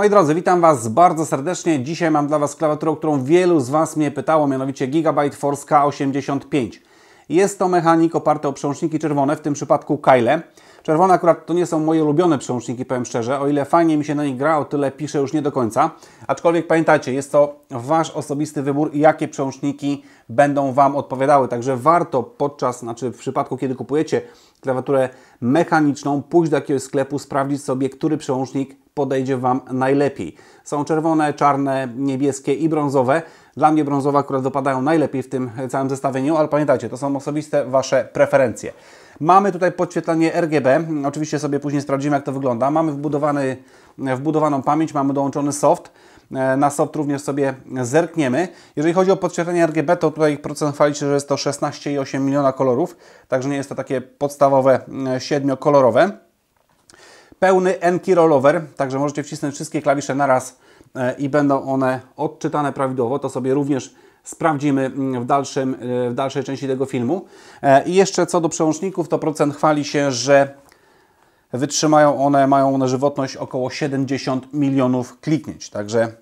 Moi drodzy, witam Was bardzo serdecznie. Dzisiaj mam dla Was klawiaturę, którą wielu z Was mnie pytało, mianowicie Gigabyte Force K85. Jest to mechanik oparty o przełączniki czerwone, w tym przypadku Kyle. Czerwone akurat to nie są moje ulubione przełączniki, powiem szczerze. O ile fajnie mi się na nich gra, o tyle piszę już nie do końca. Aczkolwiek pamiętajcie, jest to Wasz osobisty wybór, jakie przełączniki będą Wam odpowiadały. Także warto podczas, znaczy w przypadku, kiedy kupujecie klawiaturę mechaniczną, pójść do jakiegoś sklepu, sprawdzić sobie, który przełącznik podejdzie Wam najlepiej. Są czerwone, czarne, niebieskie i brązowe. Dla mnie brązowe akurat dopadają najlepiej w tym całym zestawieniu, ale pamiętajcie, to są osobiste Wasze preferencje. Mamy tutaj podświetlenie RGB, oczywiście sobie później sprawdzimy jak to wygląda. Mamy wbudowany, e, wbudowaną pamięć, mamy dołączony soft. E, na soft również sobie zerkniemy. Jeżeli chodzi o podświetlenie RGB, to tutaj procent chwali się, że jest to 16,8 miliona kolorów, także nie jest to takie podstawowe 7-kolorowe. E, pełny Enki rollover, także możecie wcisnąć wszystkie klawisze naraz e, i będą one odczytane prawidłowo. To sobie również sprawdzimy mm, w, dalszym, e, w dalszej części tego filmu. E, I jeszcze co do przełączników, to procent chwali się, że wytrzymają one, mają one żywotność około 70 milionów kliknięć, także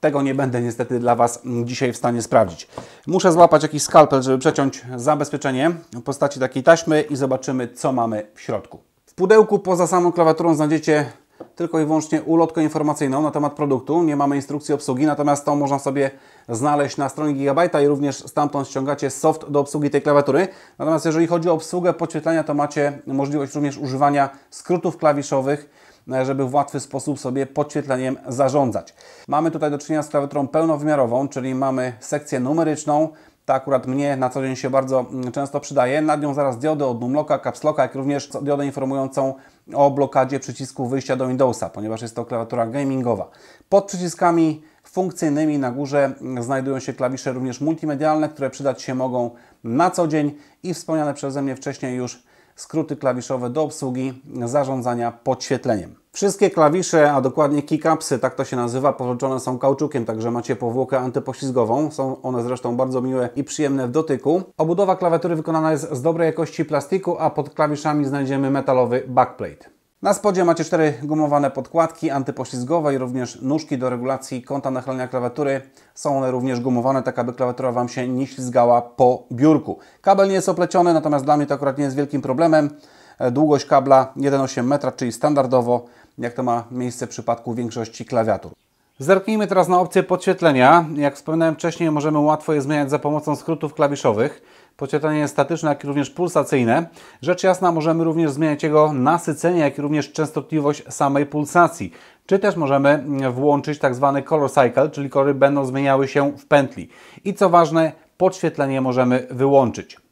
tego nie będę niestety dla Was mm, dzisiaj w stanie sprawdzić. Muszę złapać jakiś skalpel, żeby przeciąć zabezpieczenie w postaci takiej taśmy i zobaczymy, co mamy w środku. W pudełku poza samą klawiaturą znajdziecie tylko i wyłącznie ulotkę informacyjną na temat produktu. Nie mamy instrukcji obsługi, natomiast tą można sobie znaleźć na stronie Gigabyte'a i również stamtąd ściągacie soft do obsługi tej klawiatury. Natomiast jeżeli chodzi o obsługę podświetlenia, to macie możliwość również używania skrótów klawiszowych, e, żeby w łatwy sposób sobie podświetleniem zarządzać. Mamy tutaj do czynienia z klawiaturą pełnowymiarową, czyli mamy sekcję numeryczną, ta akurat mnie na co dzień się bardzo mm, często przydaje. Nad nią zaraz diodę od numloka, Capslocka, jak również diodę informującą o blokadzie przycisku wyjścia do Windowsa, ponieważ jest to klawiatura gamingowa. Pod przyciskami funkcyjnymi na górze mm, znajdują się klawisze również multimedialne, które przydać się mogą na co dzień i wspomniane przeze mnie wcześniej już skróty klawiszowe do obsługi zarządzania podświetleniem. Wszystkie klawisze, a dokładnie keycapsy, tak to się nazywa, połączone są kauczukiem, także macie powłokę antypoślizgową. Są one zresztą bardzo miłe i przyjemne w dotyku. Obudowa klawiatury wykonana jest z dobrej jakości plastiku, a pod klawiszami znajdziemy metalowy backplate. Na spodzie macie cztery gumowane podkładki antypoślizgowe i również nóżki do regulacji kąta nachylenia klawiatury. Są one również gumowane, tak aby klawiatura Wam się nie ślizgała po biurku. Kabel nie jest opleciony, natomiast dla mnie to akurat nie jest wielkim problemem. E, długość kabla 1,8 metra, czyli standardowo, jak to ma miejsce w przypadku większości klawiatur. Zerknijmy teraz na opcję podświetlenia. Jak wspominałem wcześniej, możemy łatwo je zmieniać za pomocą skrótów klawiszowych. Podświetlenie jest statyczne, jak i również pulsacyjne. Rzecz jasna, możemy również zmieniać jego nasycenie, jak i również częstotliwość samej pulsacji. Czy też możemy mm, włączyć tak zwany color cycle, czyli kolory będą zmieniały się w pętli. I co ważne, podświetlenie możemy wyłączyć.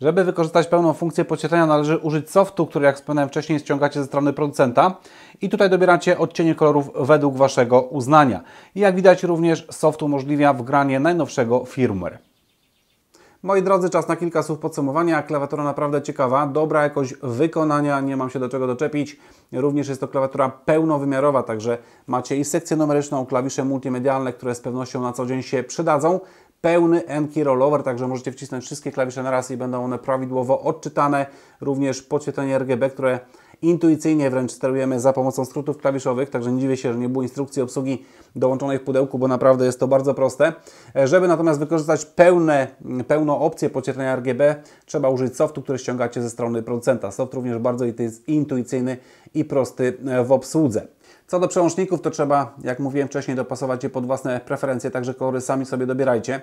Żeby wykorzystać pełną funkcję podświetlenia należy użyć softu, który jak wspomniałem wcześniej ściągacie ze strony producenta i tutaj dobieracie odcienie kolorów według Waszego uznania. I jak widać również soft umożliwia wgranie najnowszego firmware. Moi drodzy, czas na kilka słów podsumowania. Klawiatura naprawdę ciekawa, dobra jakość wykonania, nie mam się do czego doczepić. Również jest to klawiatura pełnowymiarowa, także macie i sekcję numeryczną, klawisze multimedialne, które z pewnością na co dzień się przydadzą pełny N-key rollover, także możecie wcisnąć wszystkie klawisze na raz i będą one prawidłowo odczytane. Również podświetlenie RGB, które Intuicyjnie wręcz sterujemy za pomocą skrótów klawiszowych, także nie dziwię się, że nie było instrukcji obsługi dołączonej w pudełku, bo naprawdę jest to bardzo proste. E, żeby natomiast wykorzystać pełne, mm, pełną opcję pocietlenia RGB, trzeba użyć softu, który ściągacie ze strony producenta. Soft również bardzo intuicyjny i prosty e, w obsłudze. Co do przełączników, to trzeba, jak mówiłem wcześniej, dopasować je pod własne preferencje, także kolory sami sobie dobierajcie.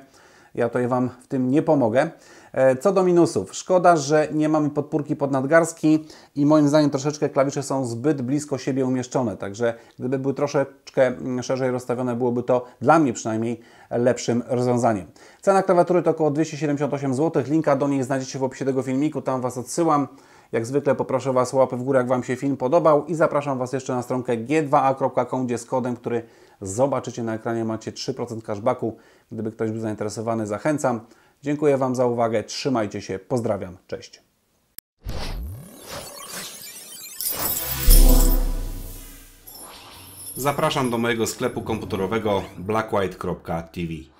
Ja tutaj Wam w tym nie pomogę. E, co do minusów, szkoda, że nie mamy podpórki pod nadgarski i moim zdaniem troszeczkę klawisze są zbyt blisko siebie umieszczone, także gdyby były troszeczkę mm, szerzej rozstawione, byłoby to dla mnie przynajmniej lepszym rozwiązaniem. Cena klawiatury to około 278 zł, linka do niej znajdziecie w opisie tego filmiku, tam Was odsyłam. Jak zwykle poproszę Was o łapę w górę, jak Wam się film podobał i zapraszam Was jeszcze na stronkę g2a.com, gdzie z kodem, który zobaczycie na ekranie macie 3% cashbacku Gdyby ktoś był zainteresowany, zachęcam. Dziękuję Wam za uwagę, trzymajcie się, pozdrawiam, cześć. Zapraszam do mojego sklepu komputerowego blackwhite.tv.